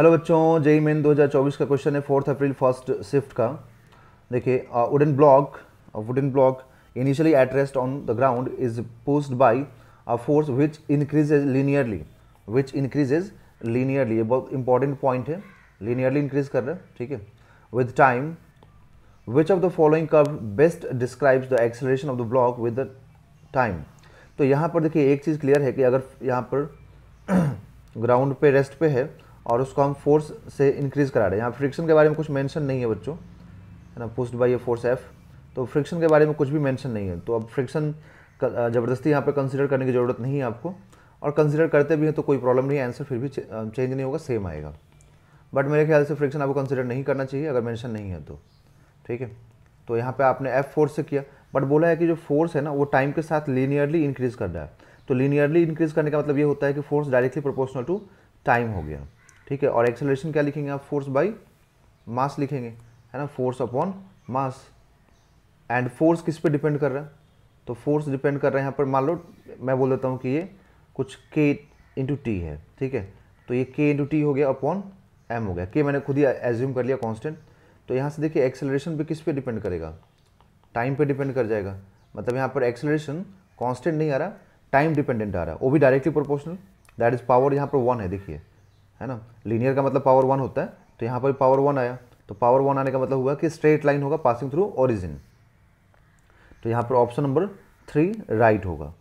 hello बच्चों जय main 2024 का क्वेश्चन है फोर्थ अप्रैल फर्स्ट शिफ्ट का देखिए wooden block wooden block initially at rest on the ground is pushed by a force which increases linearly which increases linearly ये बहुत important point है linearly increase कर रहे हैं ठीक है with time which of the following curve best describes the acceleration of the block with the time तो यहाँ पर देखिए एक चीज़ क्लियर है कि अगर यहाँ पर ग्राउंड पे रेस्ट पे है और उसको हम फोर्स से इंक्रीज़ करा रहे हैं यहाँ फ्रिक्शन के बारे में कुछ मेंशन नहीं है बच्चों है ना pushed by a force F तो फ्रिक्शन के बारे में कुछ भी मेंशन नहीं है तो अब फ्रिक्शन ज़बरदस्ती यहाँ पर कंसिडर करने की ज़रूरत नहीं है आपको और कंसिडर करते भी हैं तो कोई प्रॉब्लम नहीं है आंसर फिर भी चेंज नहीं होगा सेम आएगा बट मेरे ख्याल से फ्रिक्शन आपको कंसिडर नहीं करना चाहिए अगर मैंशन नहीं है तो ठीक है तो यहाँ पर आपने एफ फोर्स से किया बट बोला है कि जो फोर्स है ना वो टाइम के साथ लीनियरली इंक्रीज़ कर रहा है तो लीनियरली इंक्रीज़ करने का मतलब ये होता है कि force directly proportional to time हो गया ठीक है और एक्सेलरेशन क्या लिखेंगे आप फोर्स बाई मास लिखेंगे है ना force upon mass and force किस पे डिपेंड कर रहा है तो फोर्स डिपेंड कर रहा है यहाँ पर मान लो मैं बोल देता हूँ कि ये कुछ के इंटू टी है ठीक है तो ये के इंटू टी हो गया अपॉन एम हो गया के मैंने खुद ही एज्यूम कर लिया कांस्टेंट तो यहाँ से देखिए एक्सेलरेशन पे किस पे डिपेंड करेगा टाइम पे डिपेंड कर जाएगा मतलब यहाँ पर एक्सेलरेशन कॉन्स्टेंट नहीं आ रहा टाइम डिपेंडेंट आ रहा है वो भी directly proportional that is power यहाँ पर वन है देखिए है ना लीनियर का मतलब पावर वन होता है तो यहाँ पर पावर वन आया तो पावर वन आने का मतलब हुआ कि स्ट्रेट लाइन होगा पासिंग थ्रू ओरिजिन तो यहाँ पर ऑप्शन नंबर थ्री राइट होगा